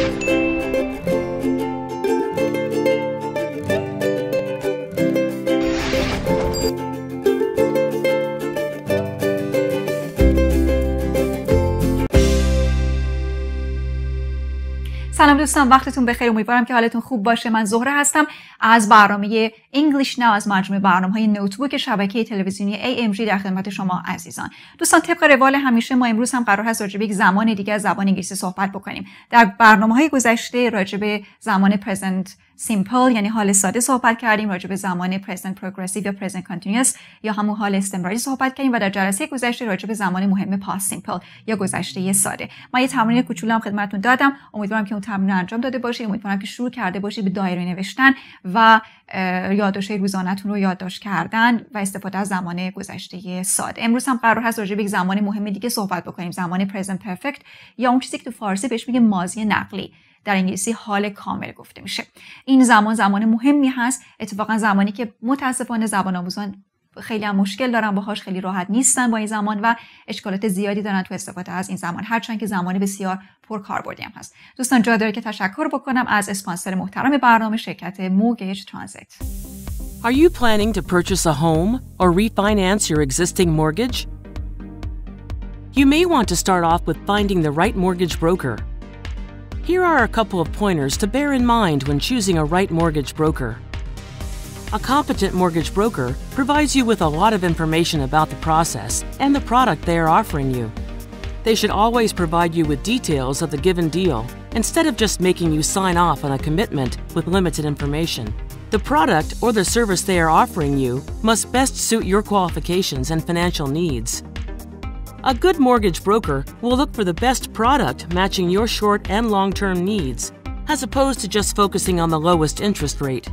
Thank you. سلام دوستان وقتتون بخیر امیدوارم که حالتون خوب باشه من زهره هستم از برنامه انگلیش ناو از مجموعه برنامه های نوتبوک شبکه تلویزیونی جی در خدمت شما عزیزان دوستان طبق روال همیشه ما امروز هم قرار هست راجبه به یک زمان دیگه از زبان انگلیسی صحبت بکنیم در برنامه های گذشته راجبه زمان پرزنت سیمپل یعنی حال ساده صحبت کردیم راجع به زمان پرزنت پروگرسیو یا پرزنت کانتینیوس یا همون حال استمراری صحبت کردیم و در جلسه گذشته راجع به زمان مهم پاس سیمپل یا گذشته ساده من یه تمرین کوچولو هم خدمتتون دادم امیدوارم که اون تمرین انجام داده باشید امیدوارم که شروع کرده باشید به دایره نوشتن و یادداشت روزانهتون رو یادداشت کردن و استفاده از زمان گذشته ساد امروز هم قرار هست راجع به یک زمان مهم دیگه صحبت بکنیم زمان پرزنت پرفکت یا اون چیزی که تو فارسی بهش میگه ماضی نقلی در انگلیسی حال کامل گفته میشه این زمان زمان مهمی هست اتفاقا زمانی که متاسفانه زبان آموزان خیلی هم مشکل دارن باهاش خیلی راحت نیستن با این زمان و اشکالات زیادی دارن تو استفاده از این زمان هرچند که زمان بسیار پر هم هست دوستان جا داره که تشکر بکنم از اسپانسر محترم برنامه شرکت موگیج ترانزیت Are you planning to purchase a home or refinance your existing mortgage? You may want to start off with finding the right mortgage broker. Here are a couple of pointers to bear in mind when choosing a right mortgage broker. A competent mortgage broker provides you with a lot of information about the process and the product they are offering you. They should always provide you with details of the given deal instead of just making you sign off on a commitment with limited information. The product or the service they are offering you must best suit your qualifications and financial needs. A good mortgage broker will look for the best product matching your short and long term needs, as opposed to just focusing on the lowest interest rate.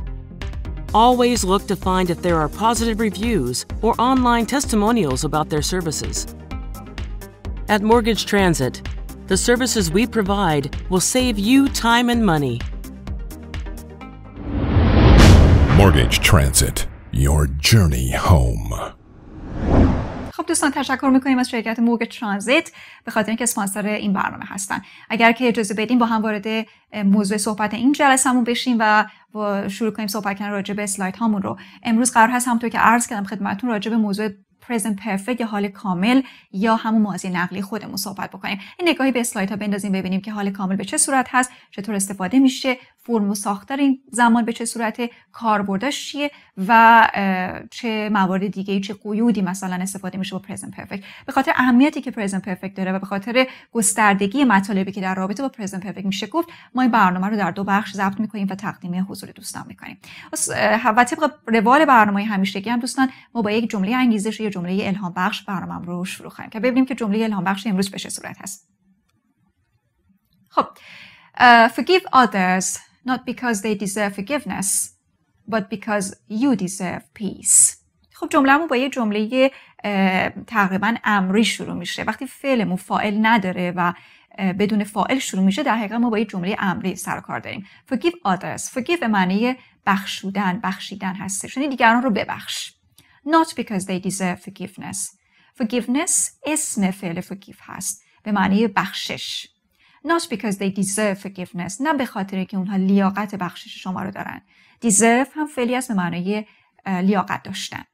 Always look to find if there are positive reviews or online testimonials about their services. At Mortgage Transit, the services we provide will save you time and money. Mortgage Transit, your journey home. خب دوستان تشکر میکنیم از شرکت موگ ترانزیت به خاطر اینکه سپانسر این برنامه هستن اگر که اجازه بدیم با هم وارد موضوع صحبت این همون بشیم و شروع کنیم صحبت کردن راجع به اسلاید هامون رو امروز قرار هست همونطور که عرض کردم خدمتتون راجع به موضوع پرزنت پرفکت یا حال کامل یا همون ماضی نقلی خودمون صحبت بکنیم این نگاهی به اسلاید ها بندازیم ببینیم که حال کامل به چه صورت هست چطور استفاده میشه فرم و این زمان به چه صورت کاربردش چیه و چه موارد دیگه چه قیودی مثلا استفاده میشه با پرزنت پرفکت به خاطر اهمیتی که پرزنت پرفکت داره و به خاطر گستردگی مطالبی که در رابطه با پرزنت پرفکت میشه گفت ما این برنامه رو در دو بخش ضبط میکنیم و تقدیم حضور دوستان میکنیم و طبق روال برنامه همیشگی هم دوستان ما با یک جمله انگیزش یا جمله الهام بخش برنامه رو شروع کنیم که ببینیم که جمله الهام بخش امروز به چه صورت هست خب forgive others not because they deserve forgiveness but because you deserve peace خب جملهمون با یه جمله تقریبا امری شروع میشه وقتی فعلمون فائل نداره و بدون فاعل شروع میشه در حقیقت ما با یه جمله امری سر کار داریم forgive others forgive به معنی بخشودن بخشیدن هستش یعنی دیگران رو ببخش not because they deserve forgiveness forgiveness اسم فعل forgive هست به معنی بخشش not because they deserve forgiveness نه به خاطر که اونها لیاقت بخشش شما رو دارن deserve هم فعلی است به معنای لیاقت داشتن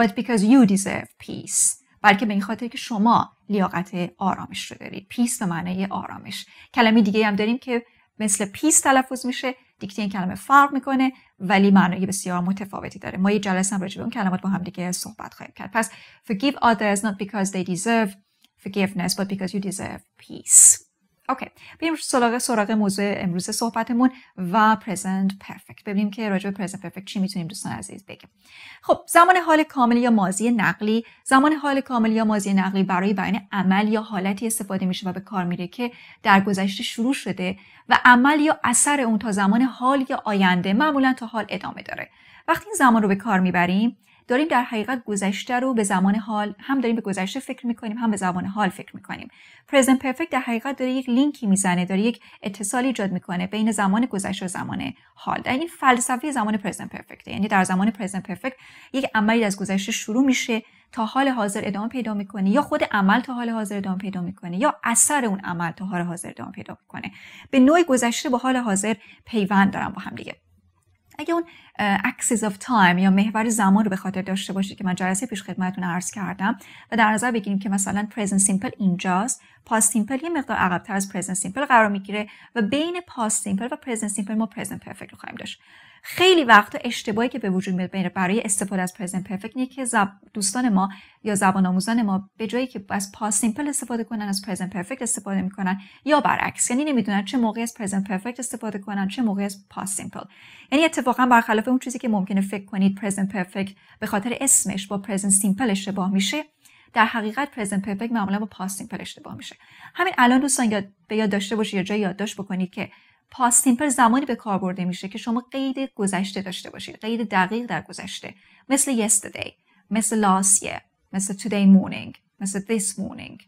but because you deserve peace بلکه به این خاطر که شما لیاقت آرامش رو دارید پیس به معنای آرامش کلمه دیگه هم داریم که مثل پیس تلفظ میشه دیکته این کلمه فرق میکنه ولی معنای بسیار متفاوتی داره ما یه جلسه هم راجع اون کلمات با هم دیگه صحبت خواهیم کرد پس forgive others not because they deserve forgiveness but because you deserve peace اوکی بریم سراغ سراغ موضوع امروز صحبتمون و پرزنت پرفکت ببینیم که راجع به پرزنت پرفکت چی میتونیم دوستان عزیز بگیم خب زمان حال کامل یا ماضی نقلی زمان حال کامل یا ماضی نقلی برای بیان عمل یا حالتی استفاده میشه و به کار میره که در گذشته شروع شده و عمل یا اثر اون تا زمان حال یا آینده معمولا تا حال ادامه داره وقتی این زمان رو به کار میبریم داریم در حقیقت گذشته رو به زمان حال هم داریم به گذشته فکر میکنیم هم به زمان حال فکر میکنیم پرزنت پرفکت در حقیقت داره یک لینکی میزنه داره یک اتصال ایجاد میکنه بین زمان گذشته و زمان حال در این فلسفه زمان پرزنت پرفکت یعنی در زمان پرزنت پرفکت یک عملی از گذشته شروع میشه تا حال حاضر ادامه پیدا میکنه یا خود عمل تا حال حاضر ادامه پیدا میکنه یا اثر اون عمل تا حال حاضر ادامه پیدا میکنه به نوع گذشته با حال حاضر پیوند دارن با هم دیگه اگه اون axis of تایم یا محور زمان رو به خاطر داشته باشید که من جلسه پیش خدمتتون عرض کردم و در نظر بگیریم که مثلا پرزنت سیمپل اینجاست پاست سیمپل یه مقدار عقبتر از پرزنت سیمپل قرار میگیره و بین پاست سیمپل و پرزنت سیمپل ما پرزنت پرفکت رو خواهیم داشت خیلی وقت اشتباهی که به وجود میاد برای استفاده از پرزنت پرفکت اینه که دوستان ما یا زبان آموزان ما به جایی که از پاس سیمپل استفاده کنن از پرزنت پرفکت استفاده میکنن یا برعکس یعنی نمیدونن چه موقعی از پرزنت پرفکت استفاده کنن چه موقعی از پاس سیمپل یعنی اتفاقا برخلاف اون چیزی که ممکنه فکر کنید پرزنت پرفکت به خاطر اسمش با پرزنت سیمپل اشتباه میشه در حقیقت پرزنت پرفکت معمولا با پاس سیمپل اشتباه میشه همین الان دوستان یاد به یاد داشته باشید یا جای یادداشت بکنید که پاست سیمپل زمانی به کار برده میشه که شما قید گذشته داشته باشید قید دقیق در گذشته مثل yesterday مثل last year مثل today morning مثل this morning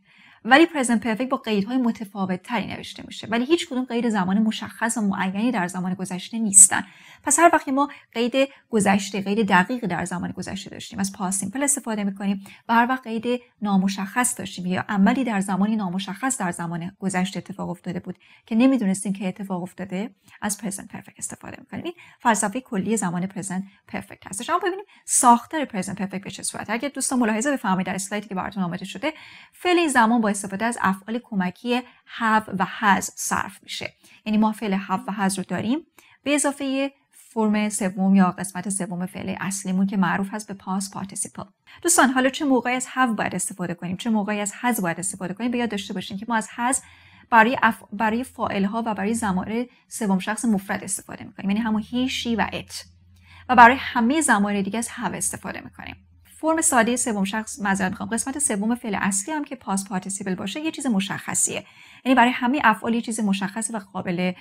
ولی present perfect با قیدهای متفاوت تری نوشته میشه ولی هیچ کدوم قید زمان مشخص و معینی در زمان گذشته نیستن پس هر ما قید گذشته قید دقیقی در زمان گذشته داشتیم از پاس سیمپل استفاده میکنیم و هر وقت قید نامشخص داشتیم یا عملی در زمانی نامشخص در زمان گذشته اتفاق افتاده بود که نمیدونستیم که اتفاق افتاده از پرزنت پرفکت استفاده میکنیم این فلسفه کلی زمان پرزنت پرفکت هست شما ببینیم ساختار پرزنت پرفکت به چه صورت اگه دوستان ملاحظه بفرمایید در اسلایدی که براتون آماده شده فعل این زمان با استفاده از افعال کمکی هاف و هاز صرف میشه یعنی ما فعل have و has رو داریم به اضافه فرم سوم یا قسمت سوم فعل اصلیمون که معروف هست به پاس پارتیسیپل دوستان حالا چه موقعی از هاف باید استفاده کنیم چه موقعی از هز باید استفاده کنیم به داشته باشین که ما از هاز برای اف... برای ها و برای زمایر سوم شخص مفرد استفاده میکنیم یعنی همون هی شی و ات و برای همه زمایر دیگه از هاو استفاده میکنیم فرم ساده سوم شخص معذرت میخوام قسمت سوم فعل اصلی هم که پاس پارتیسیپل باشه یه چیز مشخصیه یعنی برای همه افعال یه چیز مشخص و قابل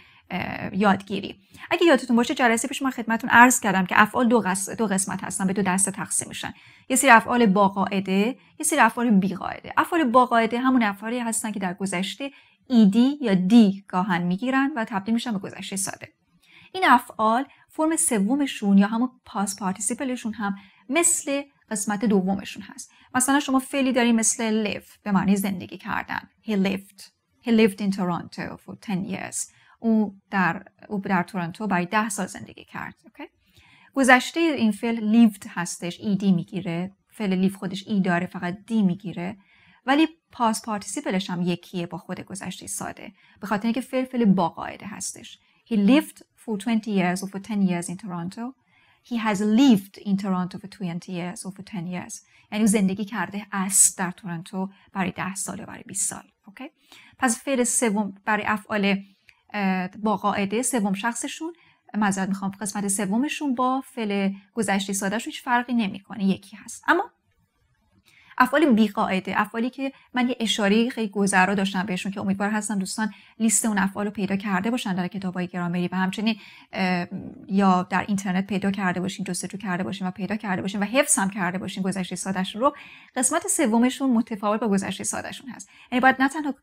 یادگیری اگه یادتون باشه جلسه پیش من خدمتتون عرض کردم که افعال دو, دو قسمت هستن به دو دسته تقسیم میشن یه سری افعال با قاعده یه سری افعال بی قاعده افعال با قاعده همون افعالی هستن که در گذشته ایدی یا دی گاهن میگیرن و تبدیل میشن به گذشته ساده این افعال فرم سومشون یا همون پاس هم مثل قسمت دومشون هست مثلا شما فعلی داری مثل live به معنی زندگی کردن he lived he lived in Toronto for 10 years او در او در تورنتو برای 10 سال زندگی کرد okay? گذشته این فعل lived هستش دی میگیره فعل لیف خودش ای داره فقط دی میگیره ولی پاس پارتیسیپلش هم یکیه با خود گذشته ساده به خاطر اینکه فعل فعل با قاعده هستش he lived for 20 years or for 10 years in Toronto He has lived in Toronto for 20 years or for 10 years. یعنی زندگی کرده است در تورنتو برای 10 سال یا برای 20 سال. اوکی؟ پس فعل سوم برای افعال با قاعده سوم شخصشون معذرت میخوام قسمت سومشون با فعل گذشته سادهشون هیچ فرقی نمیکنه یکی هست. اما افعال بیقاعده افعالی که من یه اشاره خیلی گذرا داشتم بهشون که امیدوار هستم دوستان لیست اون افعال رو پیدا کرده باشن در کتابای گرامری و همچنین یا در اینترنت پیدا کرده باشین جستجو کرده باشین و پیدا کرده باشین و حفظ هم کرده باشین گذشته سادشون رو قسمت سومشون متفاوت با گذشته سادشون هست یعنی باید نه تنها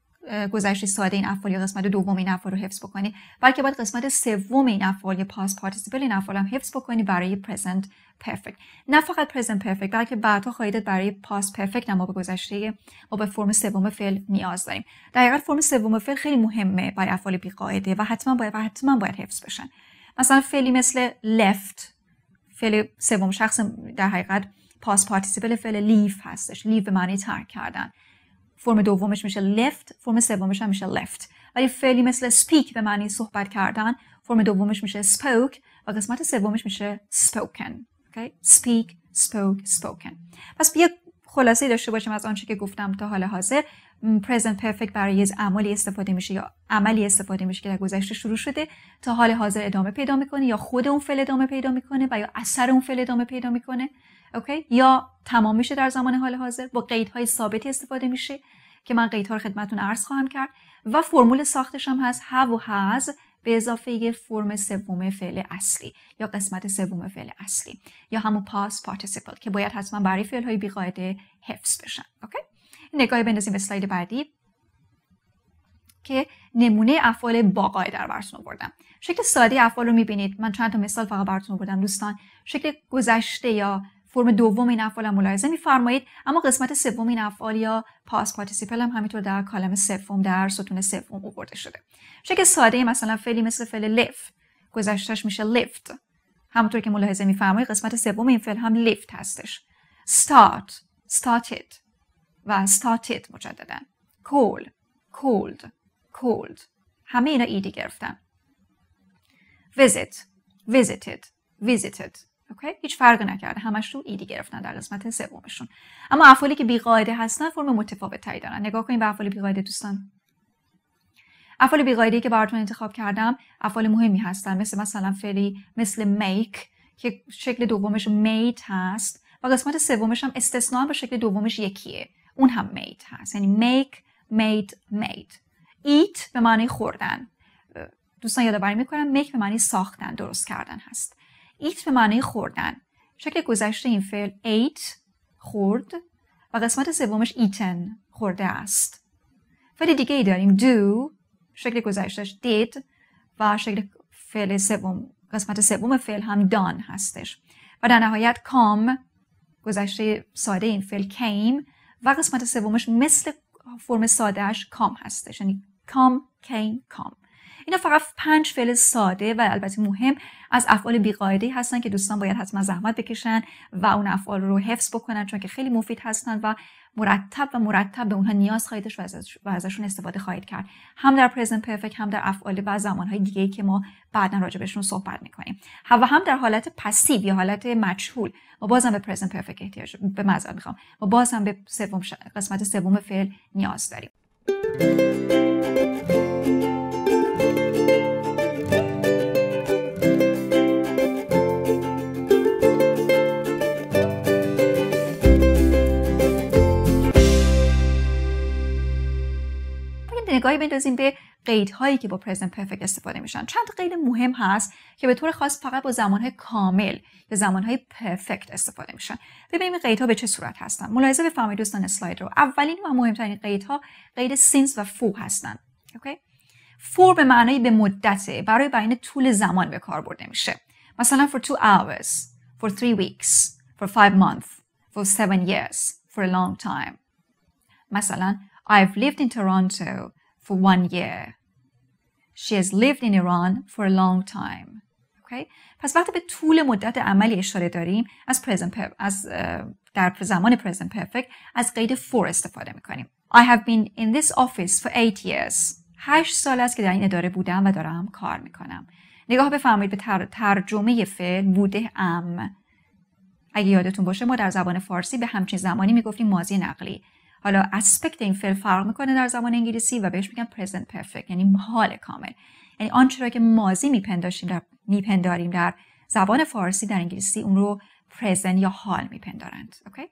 گذشت ساده این افعال یا قسمت دوم این افعال رو حفظ بکنی بلکه باید قسمت سوم این افعال یا پاس پارتیسیپل این افعال هم حفظ بکنی برای پرزنت پرفکت نه فقط پرزنت پرفکت بلکه بعدا خواهید برای پاس پرفکت ما به گذشته ما به فرم سوم فعل نیاز داریم در حقیقت فرم سوم فعل خیلی مهمه برای افعال بی قاعده و حتما باید حتما باید حفظ بشن مثلا فعلی مثل left فعل سوم شخص در حقیقت پاس پارتیسیپل فعل لیف هستش لیف به معنی ترک کردن فرم دومش میشه left فرم سومش هم میشه left ولی فعلی مثل speak به معنی صحبت کردن فرم دومش میشه spoke و قسمت سومش میشه spoken okay? speak spoke spoken پس بیا خلاصه داشته باشیم از آنچه که گفتم تا حال حاضر present perfect برای از عملی استفاده میشه یا عملی استفاده میشه که در گذشته شروع شده تا حال حاضر ادامه پیدا میکنه یا خود اون فعل ادامه پیدا میکنه و یا اثر اون فعل ادامه پیدا میکنه اوکی یا تمام میشه در زمان حال حاضر با قیدهای ثابتی استفاده میشه که من قیدها رو خدمتتون عرض خواهم کرد و فرمول ساختش هم هست هاو و هاز به اضافه یه فرم سوم فعل اصلی یا قسمت سوم فعل اصلی یا همون پاس participle که باید حتما برای فعل های بیقاعده حفظ بشن اوکی نگاهی بندازیم به اسلاید بعدی که نمونه افعال باقای در براتون آوردم شکل ساده افعال رو میبینید من چند تا مثال فقط براتون آوردم دوستان شکل گذشته یا فرم دوم این افعال هم ملاحظه میفرمایید اما قسمت سوم این افعال یا پاس پارتیسیپل هم همینطور در کالم سوم در ستون سوم آورده شده شکل ساده مثلا فعلی مثل فعل لف گذشتش میشه لیفت همونطور که ملاحظه میفرمایید قسمت سوم این فعل هم لیفت هستش start started و started مجددا cold cold cold همه اینا ایدی گرفتن visit visited اوکی هیچ فرقی نکرده همش رو ایدی گرفتن در قسمت سومشون اما افعالی که بیقاعده هستن فرم متفاوت تری دارن نگاه کنید به افعال بیقاعده دوستان افعال بیقاعده که براتون انتخاب کردم افعال مهمی هستن مثل مثلا فعلی مثل make که شکل دومش میت هست و قسمت سومش هم استثنا به شکل دومش یکیه اون هم میت هست یعنی make made made eat به معنی خوردن دوستان یادآوری میکنم make به معنی ساختن درست کردن هست ایت به معنی خوردن شکل گذشته این فعل ایت خورد و قسمت سومش ایتن خورده است فعل دیگه ای داریم دو. شکل گذشتهش دید و شکل فعل سوم قسمت سوم فعل هم دان هستش و در نهایت کام گذشته ساده این فعل کیم و قسمت سومش مثل فرم سادهش کام هستش یعنی کام کیم کام اینا فقط پنج فعل ساده و البته مهم از افعال بیقاعده هستن که دوستان باید حتما زحمت بکشن و اون افعال رو حفظ بکنن چون که خیلی مفید هستن و مرتب و مرتب به اونها نیاز خواهیدش و ازشون استفاده خواهید کرد هم در پرزنت پرفکت هم در افعال و زمانهای دیگه که ما بعدا راجع بهشون صحبت میکنیم و هم در حالت پسیو یا حالت مجهول ما بازم به پرزنت پرفکت احتیاج به میخوام ما بازم به سوم قسمت سوم فعل نیاز داریم نگاهی بندازیم به قیدهایی که با پرزنت پرفکت استفاده میشن چند قید مهم هست که به طور خاص فقط با زمانهای کامل یا زمانهای پرفکت استفاده میشن ببینیم این قیدها به چه صورت هستن ملاحظه بفرمایید دوستان اسلاید رو اولین و مهمترین قیدها قید سینس و فو هستن اوکی فور به معنای به مدت برای بیان طول زمان به کار برده میشه مثلا for two hours for three weeks for five months for seven years for a long time مثلا I've lived in Toronto for one year. She has lived in Iran for a long time. Okay? پس وقتی به طول مدت عملی اشاره داریم از present per, از در زمان present perfect از قید for استفاده میکنیم. I have been in this office for eight years. هشت سال است که در این اداره بودم و دارم کار میکنم. نگاه بفرمایید به تر، ترجمه فعل بوده ام. اگه یادتون باشه ما در زبان فارسی به همچین زمانی میگفتیم ماضی نقلی. حالا اسپکت این فعل فرق میکنه در زمان انگلیسی و بهش میگن پرزنت پرفکت. یعنی حال کامل یعنی آنچه را که ماضی میپنداشیم در میپنداریم در زبان فارسی در انگلیسی اون رو پرزنت یا حال میپندارند اوکی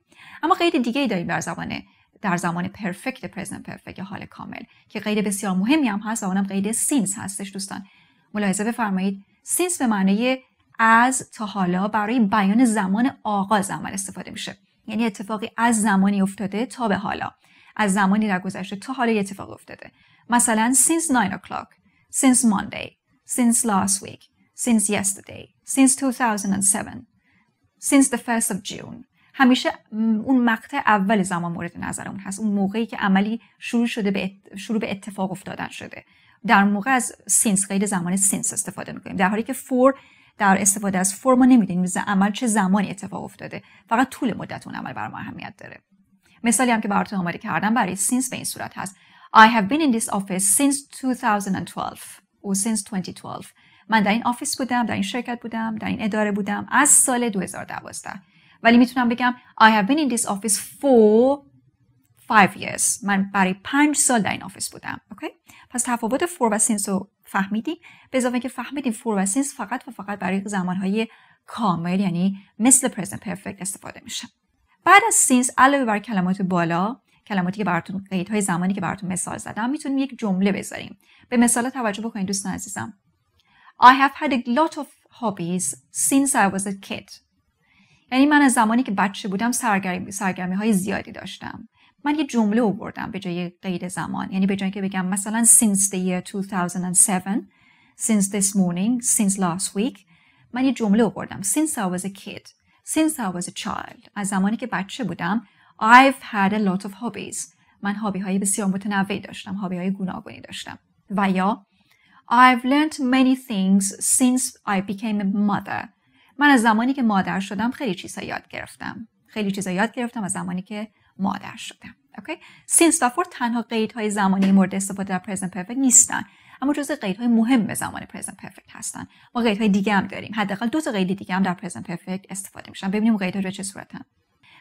اما قید دیگه ای داریم در زبان در زمان پرفکت پرزنت پرفکت یا حال کامل که قید بسیار مهمی هم هست و اونم قید سینس هستش دوستان ملاحظه بفرمایید سینس به معنی از تا حالا برای بیان زمان آغاز عمل استفاده میشه یعنی اتفاقی از زمانی افتاده تا به حالا از زمانی در گذشته تا حالا یه اتفاق افتاده مثلا since 9 o'clock since Monday since last week since yesterday since 2007 since the 1st of June همیشه اون مقطع اول زمان مورد نظر اون هست اون موقعی که عملی شروع شده به شروع به اتفاق افتادن شده در موقع از سینس غیر زمان سینس استفاده میکنیم در حالی که فور در استفاده از فرم ما نمیدونیم عمل چه زمانی اتفاق افتاده فقط طول مدت اون عمل بر ما اهمیت داره مثالی هم که براتون آماده کردم برای سینس به این صورت هست I have been in this office since 2012 or since 2012 من در این آفیس بودم در این شرکت بودم در این اداره بودم از سال 2012 ولی میتونم بگم I have been in this office for 5 years من برای 5 سال در این آفیس بودم اوکی پس تفاوت فور و سینس رو فهمیدیم به اضافه که فهمیدیم فور و سینس فقط و فقط برای زمانهای کامل یعنی مثل پرزنت پرفکت استفاده میشه بعد از سینس علاوه بر کلمات بالا کلماتی که براتون قیدهای زمانی که براتون مثال زدم میتونیم یک جمله بذاریم به مثال توجه بکنید دوستان عزیزم I have had a lot of hobbies since I was a kid یعنی من از زمانی که بچه بودم سرگرمی های زیادی داشتم من یه جمله آوردم به جای قید زمان یعنی به جای که بگم مثلا since the year 2007 since this morning since last week من یه جمله آوردم since I was a kid since I was a child از زمانی که بچه بودم I've had a lot of hobbies من هابی های بسیار متنوعی داشتم هابی های گوناگونی داشتم و یا I've learned many things since I became a mother من از زمانی که مادر شدم خیلی چیزا یاد گرفتم خیلی چیزا یاد گرفتم از زمانی که مادر شدم اوکی سینس و تنها قیدهای زمانی مورد استفاده در پرزنت پرفکت نیستن اما جزء قیدهای مهم زمان پرزنت پرفکت هستن ما قیدهای دیگه هم داریم حداقل دو تا قید دیگه هم در پرزنت پرفکت استفاده میشن ببینیم قیدها رو چه صورتن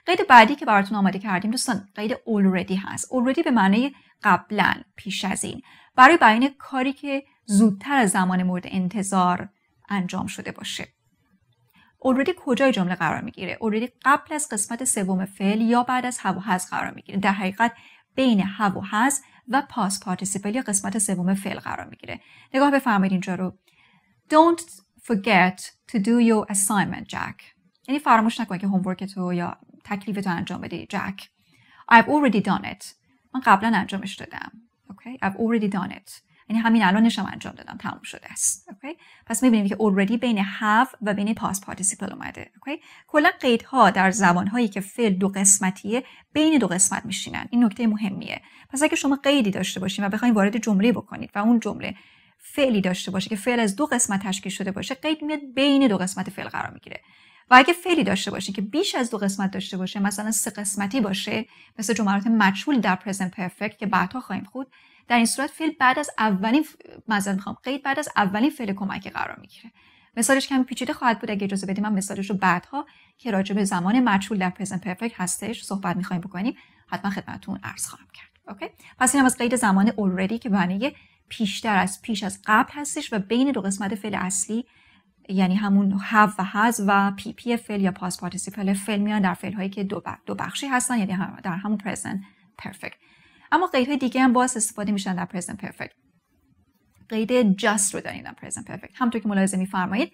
قید بعدی که براتون آماده کردیم دوستان قید already هست already به معنی قبلا پیش از این برای بیان کاری که زودتر از زمان مورد انتظار انجام شده باشه اوردی کجای جمله قرار میگیره اوردی قبل از قسمت سوم فعل یا بعد از هو هز قرار میگیره در حقیقت بین هو هز و پاس پارتیسیپل یا قسمت سوم فعل قرار میگیره نگاه بفرمایید اینجا رو don't forget to do your assignment Jack یعنی فراموش نکن که هومورک تو یا تکلیف تو انجام بدی Jack I've already done it من قبلا انجامش دادم okay I've already done it یعنی همین الانش هم انجام دادم تموم شده است اوکی پس میبینیم که already بین have و بین past participle اومده اوکی کلا قیدها در زبان که فعل دو قسمتیه بین دو قسمت میشینن این نکته مهمیه پس اگه شما قیدی داشته باشین و بخواید وارد جمله بکنید و اون جمله فعلی داشته باشه که فعل از دو قسمت تشکیل شده باشه قید میاد بین دو قسمت فعل قرار میگیره و اگه فعلی داشته باشه که بیش از دو قسمت داشته باشه مثلا سه قسمتی باشه مثل جملات مجهول در پرزنت پرفکت که بعدها خواهیم خود در این صورت فعل بعد از اولین مثلا میخوام قید بعد از اولین فعل کمکی قرار میگیره مثالش کمی پیچیده خواهد بود اگه اجازه بدیم من مثالش رو بعدها که راجع به زمان مجهول در پرزنت پرفکت هستش صحبت میخوایم بکنیم حتما خدمتتون عرض خواهم کرد اوکی پس اینم از قید زمان اوردی که معنی پیشتر از پیش از قبل هستش و بین دو قسمت فعل اصلی یعنی همون هاف و هاز و پی پی فعل یا پاس پارتیسیپل فعل میان در فعل هایی که دو, بخشی هستن یعنی در همون پرزنت پرفکت اما قیدهای دیگه هم باز استفاده میشن در پرزنت پرفکت قید جاست رو داریم در پرزنت پرفکت همونطور که ملاحظه میفرمایید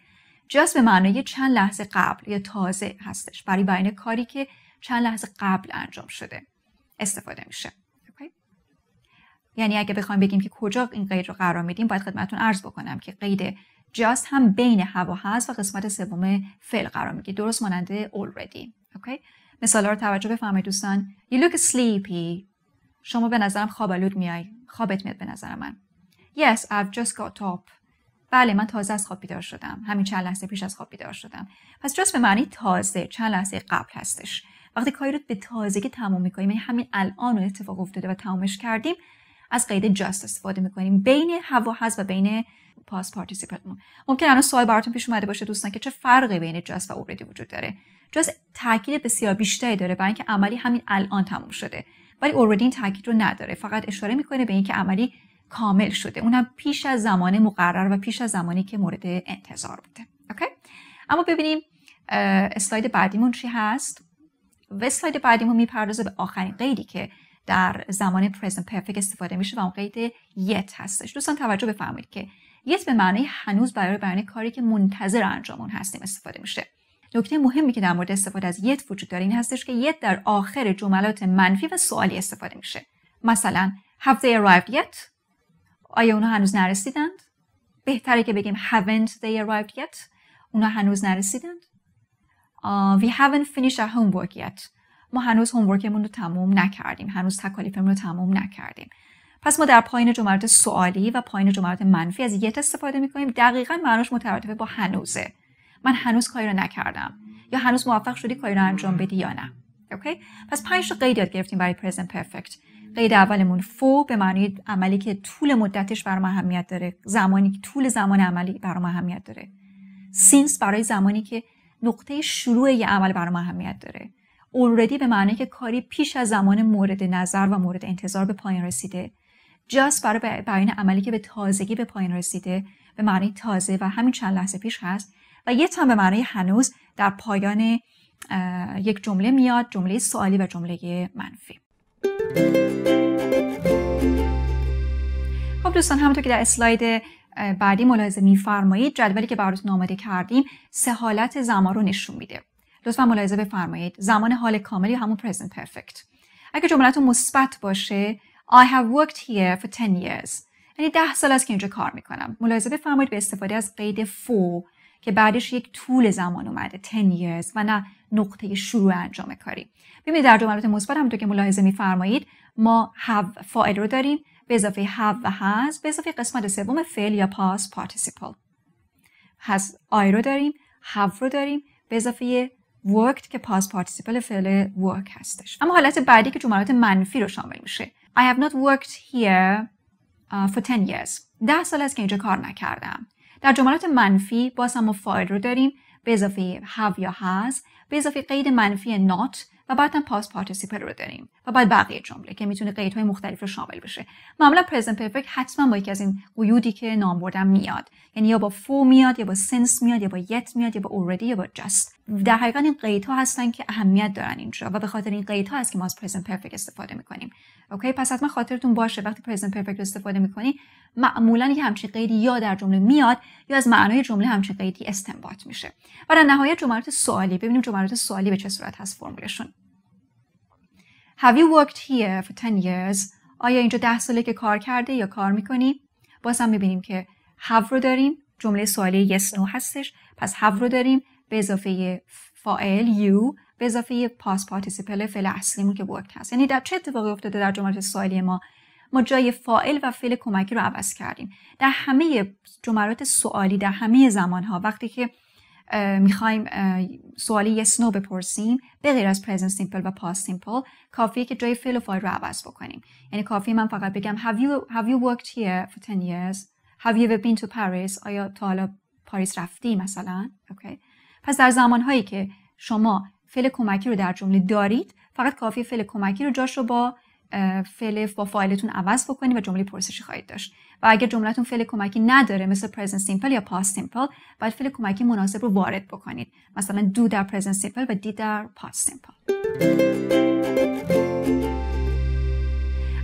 جاست به معنای چند لحظه قبل یا تازه هستش برای بیان کاری که چند لحظه قبل انجام شده استفاده میشه یعنی اگه بخوایم بگیم که کجا این قید رو قرار میدیم باید خدمتتون عرض بکنم که قید جاست هم بین هوا هست و قسمت سوم فعل قرار میگیره درست مانند already اوکی مثالا رو توجه بفرمایید دوستان you look sleepy شما به نظرم خوابالود میای خوابت میاد به نظر من Yes, I've just got up. بله من تازه از خواب بیدار شدم. همین چند لحظه پیش از خواب بیدار شدم. پس جست به معنی تازه چند لحظه قبل هستش. وقتی کاری رو به تازگی تمام میکنیم یعنی همین الان رو اتفاق افتاده و تمامش کردیم از قید جست. استفاده میکنیم بین هوا هست و بین پاس participle ممکن الان سوال براتون پیش اومده باشه دوستان که چه فرقی بین جست و already وجود داره just تاکید بسیار بیشتری داره برای اینکه عملی همین الان تموم شده ولی اوردین این تاکید رو نداره فقط اشاره میکنه به اینکه عملی کامل شده اونم پیش از زمان مقرر و پیش از زمانی که مورد انتظار بوده اوکی اما ببینیم اسلاید بعدیمون چی هست و اسلاید بعدیمون میپردازه به آخرین قیدی که در زمان پرزنت پرفکت استفاده میشه و اون قید یت هستش دوستان توجه بفرمایید که یت به معنی هنوز برای بیان کاری که منتظر انجام هستیم استفاده میشه نکته مهمی که در مورد استفاده از یت وجود داره این هستش که یت در آخر جملات منفی و سوالی استفاده میشه مثلا have they arrived yet آیا اونا هنوز نرسیدند بهتره که بگیم haven't they arrived yet اونا هنوز نرسیدند we haven't finished our homework yet ما هنوز هومورکمون رو تموم نکردیم هنوز تکالیفمون رو تموم نکردیم پس ما در پایین جملات سوالی و پایین جملات منفی از یت استفاده میکنیم دقیقا معناش مترادف با هنوزه من هنوز کاری رو نکردم یا هنوز موفق شدی کاری رو انجام بدی یا نه اوکی پس پنج تا قید یاد گرفتیم برای پرزنت پرفکت قید اولمون فو به معنی عملی که طول مدتش برام اهمیت داره زمانی که طول زمان عملی برام اهمیت داره سینس برای زمانی که نقطه شروع یه عمل برام اهمیت داره اوردی به معنی که کاری پیش از زمان مورد نظر و مورد انتظار به پایان رسیده جاست برای بیان عملی که به تازگی به پایان رسیده به معنی تازه و همین چند لحظه پیش هست و یه تا به معنای هنوز در پایان یک جمله میاد جمله سوالی و جمله منفی خب دوستان همونطور که در اسلاید بعدی ملاحظه میفرمایید جدولی که براتون آماده کردیم سه حالت زمان رو نشون میده لطفا ملاحظه بفرمایید زمان حال کامل یا همون present perfect اگه جملتون مثبت باشه I have worked here for 10 years یعنی ده سال است که اینجا کار میکنم ملاحظه بفرمایید به استفاده از قید for که بعدش یک طول زمان اومده 10 years و نه نقطه شروع انجام کاری ببینید در جملات مثبت هم تو که ملاحظه میفرمایید ما have فاعل رو داریم به اضافه have و has به اضافه قسمت سوم فعل یا پاس participle has I رو داریم have رو داریم به اضافه worked که پاس پارتیسیپل فعل work هستش اما حالت بعدی که جملات منفی رو شامل میشه I have not worked here uh, for 10 years ده سال است که اینجا کار نکردم در جملات منفی باز هم ما رو داریم به اضافه have یا has به اضافه قید منفی نات و بعد هم پاس پارتیسیپل رو داریم و بعد بقیه جمله که میتونه قیدهای مختلف رو شامل بشه معمولا پرزنت پرفکت حتما با یکی از این قیودی که نام بردم میاد یعنی یا با فو میاد یا با سنس میاد یا با یت میاد یا با already یا با جست در حقیقت این قیدها هستن که اهمیت دارن اینجا و به خاطر این قیدها هست که ما از پرزنت پرفکت استفاده میکنیم اوکی پس حتما خاطرتون باشه وقتی پرزنت پرفکت استفاده میکنی معمولا یه همچین قیدی یا در جمله میاد یا از معنای جمله همچین قیدی استنباط میشه و در نهایت جملات سوالی ببینیم جملات سوالی به چه صورت هست فرمولشون Have you worked here for 10 years آیا اینجا ده ساله که کار کرده یا کار میکنی باز هم میبینیم که have رو داریم جمله سوالی yes no هستش پس have رو داریم به اضافه فاعل یو به اضافه پاس پارتیسیپل فعل اصلیمون که ورکت هست یعنی در چه اتفاقی افتاده در جملات سوالی ما ما جای فاعل و فعل کمکی رو عوض کردیم در همه جملات سوالی در همه زمان ها وقتی که میخوایم سوالی یس بپرسیم به غیر از پرزنت سیمپل و پاست سیمپل کافیه که جای فعل و فاعل رو عوض بکنیم یعنی کافی من فقط بگم have you, have you worked here for 10 years have you ever been to Paris آیا تا حالا پاریس رفتی مثلا okay. پس در زمانهایی که شما فعل کمکی رو در جمله دارید فقط کافی فعل کمکی رو جاش رو با فعل با فایلتون عوض بکنید و جمله پرسشی خواهید داشت و اگر جملهتون فعل کمکی نداره مثل present simple یا past simple باید فعل کمکی مناسب رو وارد بکنید مثلا دو در present simple و did در past simple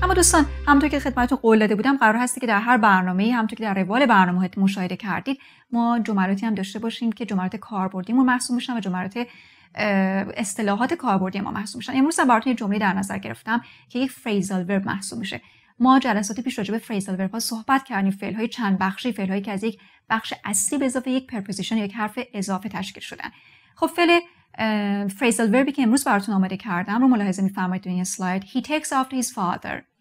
اما دوستان همونطور که خدمتتون قول داده بودم قرار هستی که در هر برنامه همونطور که در روال برنامه مشاهده کردید ما جملاتی هم داشته باشیم که جملات کاربردیمون محسوب میشن و جملات اصطلاحات کاربردی ما محسوب میشن امروز هم براتون یه جمله در نظر گرفتم که یک فریزال ورب محسوب میشه ما جلسات پیش راجع به فریزال ورب ها صحبت کردیم فعل های چند بخشی فعل هایی که از یک بخش اصلی به اضافه یک پرپوزیشن یک حرف اضافه تشکیل شدن خب فعل فریزال وربی که امروز براتون آماده کردم رو ملاحظه میفرمایید تو این اسلاید he takes after his father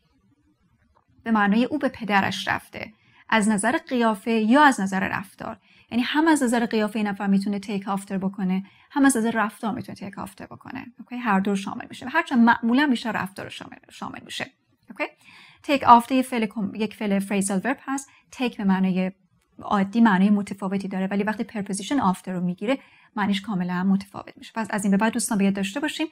به معنای او به پدرش رفته از نظر قیافه یا از نظر رفتار یعنی هم از نظر قیافه این نفر میتونه تیک آفتر بکنه هم از نظر رفتار میتونه تیک آفتر بکنه اوکی هر دو شامل میشه هرچند معمولا بیشتر رفتار شامل, شامل میشه اوکی تیک آفتر فعل یک فعل فریزال ورب هست تیک به معنای عادی معنی متفاوتی داره ولی وقتی پرپوزیشن آفتر رو میگیره معنیش کاملا متفاوت میشه پس از این به بعد دوستان باید داشته باشیم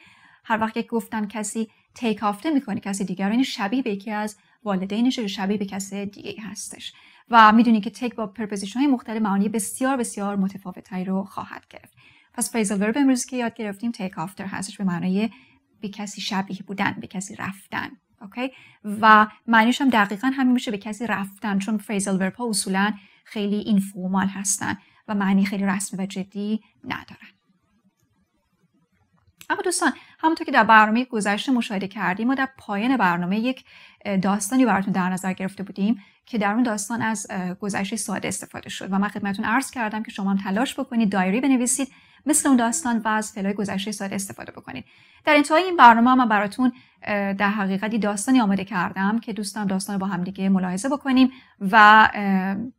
هر وقت که گفتن کسی تیک آفته میکنه کسی دیگر این یعنی شبیه به یکی از والدینش یا شبیه به کس دیگه هستش و میدونی که تک با پرپوزیشن های مختلف معانی بسیار بسیار متفاوتی رو خواهد گرفت پس فریزل ورب امروز که یاد گرفتیم تک آفتر هستش به معنای به کسی شبیه بودن به کسی رفتن و معنیش هم دقیقا همین میشه به کسی رفتن چون فریزل ورب ها اصولا خیلی اینفورمال هستن و معنی خیلی رسمی و جدی ندارن اما دوستان همونطور که در برنامه گذشته مشاهده کردیم ما در پایان برنامه یک داستانی براتون در نظر گرفته بودیم که در اون داستان از گذشته ساده استفاده شد و من خدمتتون عرض کردم که شما هم تلاش بکنید دایری بنویسید مثل اون داستان و از فلای گذشته ساده استفاده بکنید در انتهای این برنامه من براتون در حقیقتی داستانی آماده کردم که دوستان داستان رو با همدیگه ملاحظه بکنیم و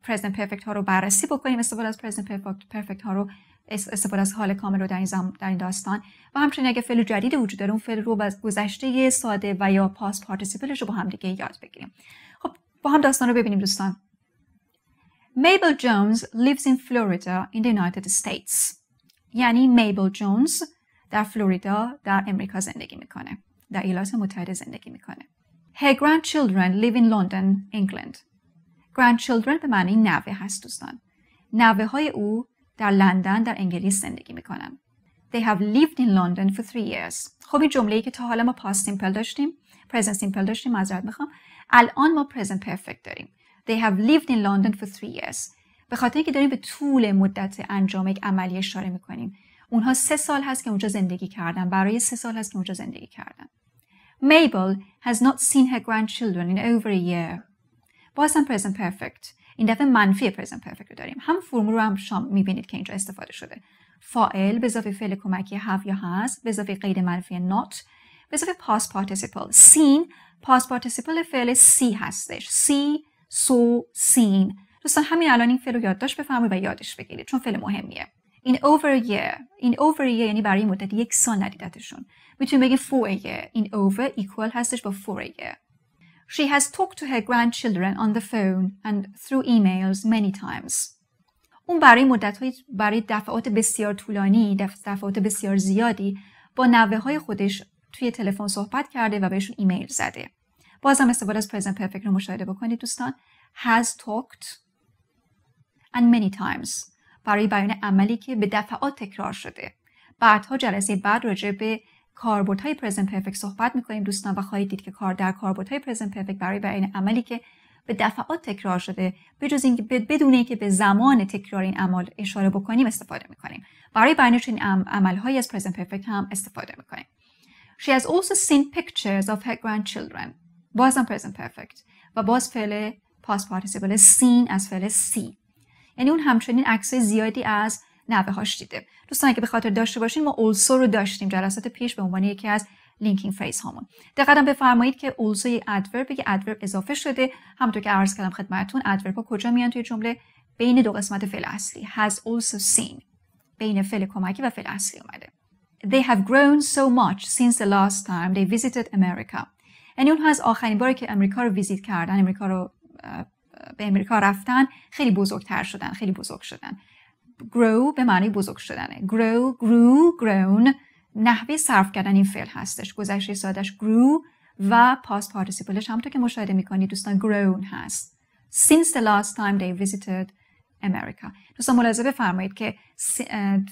پرزنت پرفکت ها رو بررسی بکنیم استفاده از پرزنت پرفکت ها رو استفاده از حال کامل رو در این, در این داستان و همچنین اگه فعل جدید وجود داره اون فعل رو از گذشته ساده و یا پاس پارتیسیپلش رو با هم دیگه یاد بگیریم خب با هم داستان رو ببینیم دوستان Mabel Jones lives in Florida in the United States یعنی میبل جونز در فلوریدا در امریکا زندگی میکنه در ایالات متحده زندگی میکنه Her grandchildren live in London, England. Grandchildren به معنی نوه هست دوستان. نوه های او در لندن در انگلیس زندگی میکنن They have lived in London for three years خب این جمله ای که تا حالا ما past simple داشتیم present simple داشتیم معذرت میخوام الان ما present perfect داریم They have lived in London for three years به خاطر اینکه داریم به طول مدت انجام یک عملی اشاره میکنیم اونها سه سال هست که اونجا زندگی کردن برای سه سال هست که اونجا زندگی کردن Mabel has not seen her grandchildren in over a year بازم present perfect این دفعه منفی پرزن پرفکت رو داریم هم فرمول رو هم شام میبینید که اینجا استفاده شده فائل به اضافه فعل کمکی هف یا هست به اضافه قید منفی not به اضافه پاس seen پاس فعل سی هستش سی، سو، سین دوستان همین الان این فعل رو یادداشت بفرمایید و یادش بگیرید چون فعل مهمیه این over a year این over a year یعنی برای مدت یک سال ندیدتشون میتونیم بگیم for a year این over equal هستش با for a year She has talked to her grandchildren on the phone and through emails many times. اون برای مدت برای دفعات بسیار طولانی دفعات بسیار زیادی با نوه های خودش توی تلفن صحبت کرده و بهشون ایمیل زده بازم استفاده از پرزنت پرفکت رو مشاهده بکنید دوستان has talked and many times برای بیان عملی که به دفعات تکرار شده بعدها جلسه بعد راجع به های پرزنت پرفکت صحبت میکنیم دوستان و خواهید دید که کار در های پرزنت پرفکت برای بیان عملی که به دفعات تکرار شده بجز اینکه بدون اینکه به زمان تکرار این عمل اشاره بکنیم استفاده میکنیم برای بیان چنین عملهایی از پرزنت پرفکت هم استفاده میکنیم She has also seen pictures of her grandchildren هم present پرفکت و باز فعل پاس پارتیسیبل سین از فعل سی یعنی اون همچنین عکس زیادی از نوه هاش دیده دوستان اگه به خاطر داشته باشین ما اولسو رو داشتیم جلسات پیش به عنوان یکی از لینکینگ فریز هامون دقیقا بفرمایید که اولسو یه ادورب یک ادورب اضافه شده همونطور که عرض کردم خدمتتون ادورب ها کجا میان توی جمله بین دو قسمت فعل اصلی has also seen بین فعل کمکی و فعل اصلی اومده They have grown so much since the last time they visited America. یعنی اونها از آخرین باری که امریکا رو ویزیت کردن، امریکا رو به امریکا رفتن، خیلی بزرگتر شدن، خیلی بزرگ شدن. grow به معنی بزرگ شدنه grow grew grown نحوه صرف کردن این فعل هستش گذشته سادش grew و past participleش همونطور که مشاهده میکنید دوستان grown هست since the last time they visited America دوستان ملاحظه بفرمایید که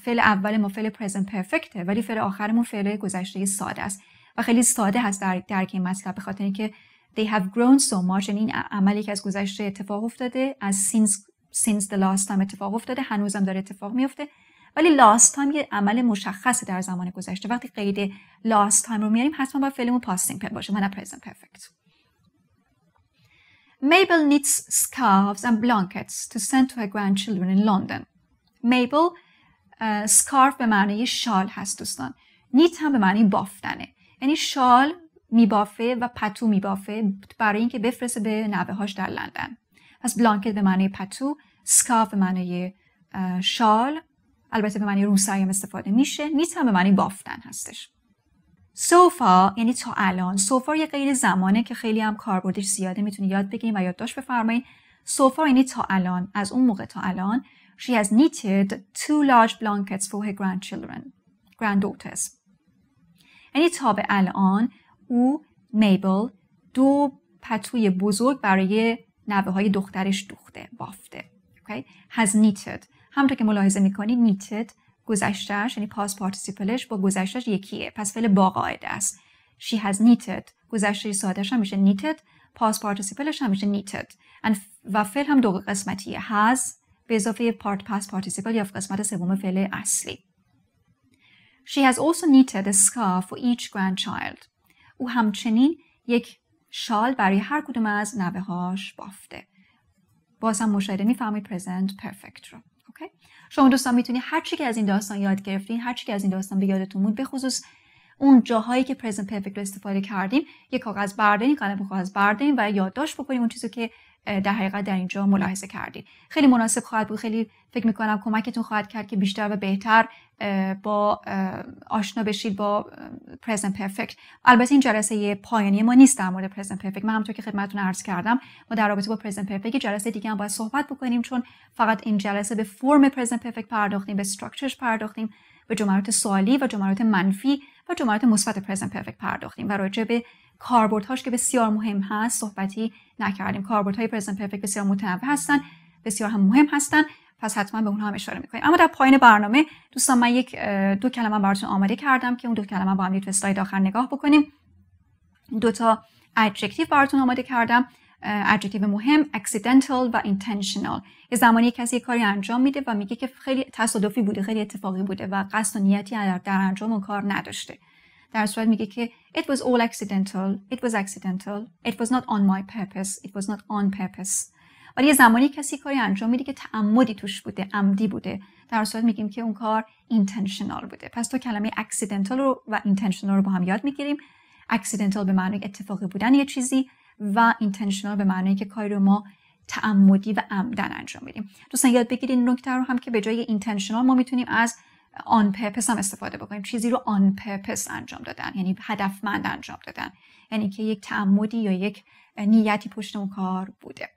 فعل اول ما فعل present perfect ولی فعل آخرمون فعل گذشته ساده است و خیلی ساده هست در درک این مطلب به خاطر اینکه they have grown so much یعنی این عملی که از گذشته اتفاق افتاده از since since the last time اتفاق افتاده هنوزم داره اتفاق میفته ولی last time یه عمل مشخص در زمان گذشته وقتی قید last time رو میاریم حتما باید فعلمون پاست پر باشه من نه present perfect Mabel knits scarves and blankets to send to her grandchildren in London. Mabel uh, به معنی شال هست دوستان. نیت هم به معنی بافتنه. یعنی شال میبافه و پتو میبافه برای اینکه بفرسته به نوه هاش در لندن. پس بلانکت به معنی پتو سکاف به معنی شال البته به معنی روسری هم استفاده میشه نیت هم به معنی بافتن هستش سوفا یعنی تا الان سوفا یه غیر زمانه که خیلی هم کاربردش زیاده میتونی یاد بگیریم و یادداشت بفرمایید سوفا یعنی تا الان از اون موقع تا الان she has knitted two large blankets for her grandchildren granddaughters یعنی تا به الان او میبل دو پتوی بزرگ برای نوه های دخترش دوخته بافته okay? has knitted همطور که ملاحظه میکنی knitted گذشتهش یعنی پاس participleش با گذشتهش یکیه پس فعل با قاعده است she has knitted گذشته سادهش هم میشه knitted پاس participleش هم میشه knitted and و فعل هم دو قسمتیه has به اضافه پارت پاس پارتیسیپل یا قسمت سوم فعل اصلی She has also knitted a scarf for each grandchild. او همچنین یک شال برای هر کدوم از نوه هاش بافته باز هم مشاهده میفهمید پرزنت پرفکت رو اوکی شما دوستان میتونید هر چی که از این داستان یاد گرفتین هر چی که از این داستان به یادتون موند به خصوص اون جاهایی که پرزنت پرفکت رو استفاده کردیم یه کاغذ بردارین قلم کاغذ بردارین و یادداشت بکنیم اون چیزی که در حقیقت در اینجا ملاحظه کردید خیلی مناسب خواهد بود خیلی فکر میکنم کمکتون خواهد کرد که بیشتر و بهتر با آشنا بشید با پرزنت پرفکت البته این جلسه پایانی ما نیست در مورد پرزنت پرفکت من همونطور که خدمتتون عرض کردم ما در رابطه با پرزنت پرفکت جلسه دیگه هم باید صحبت بکنیم چون فقط این جلسه به فرم پرزنت پرفکت پرداختیم به استراکچرش پرداختیم به جملات سوالی و جملات منفی و جملات مثبت پرزنت پرفکت پرداختیم و راجع به کاربردهاش که بسیار مهم هست صحبتی نکردیم کاربردهای پرزنت پرفکت بسیار متنوع هستن بسیار هم مهم هستن پس حتما به اونها هم اشاره میکنیم اما در پایین برنامه دوستان من یک دو کلمه براتون آماده کردم که اون دو کلمه با هم تو اسلاید آخر نگاه بکنیم دو تا ادجکتیو براتون آماده کردم ادجکتیو مهم accidental و intentional یه زمانی کسی کاری انجام میده و میگه که خیلی تصادفی بوده خیلی اتفاقی بوده و قصد و نیتی در انجام اون کار نداشته در صورت میگه که it was all accidental it was accidental it was not on my purpose it was not on purpose ولی یه زمانی کسی کاری انجام میده که تعمدی توش بوده عمدی بوده در صورت میگیم که اون کار intentional بوده پس تو کلمه accidental رو و intentional رو با هم یاد میگیریم accidental به معنی اتفاقی بودن یه چیزی و اینتنشنال به معنی که کاری رو ما تعمدی و عمدن انجام میدیم دوستان یاد بگیرید این نکته رو هم که به جای اینتنشنال ما میتونیم از آن پرپس هم استفاده بکنیم چیزی رو آن پرپس انجام دادن یعنی هدفمند انجام دادن یعنی که یک تعمدی یا یک نیتی پشت اون کار بوده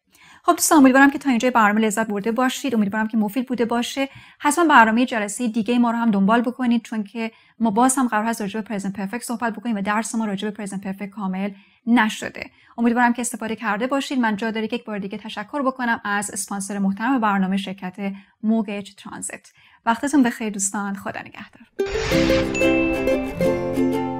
خب دوستان امیدوارم که تا اینجا برنامه لذت برده باشید امیدوارم که مفید بوده باشه حتما برنامه جلسه دیگه ما رو هم دنبال بکنید چون که ما باز هم قرار هست راجع به پرزنت پرفکت صحبت بکنیم و درس ما راجع به پرزنت پرفکت کامل نشده امیدوارم که استفاده کرده باشید من جا داره یک بار دیگه تشکر بکنم از اسپانسر محترم برنامه شرکت موگج ترانزیت وقتتون بخیر دوستان خدا نگهدار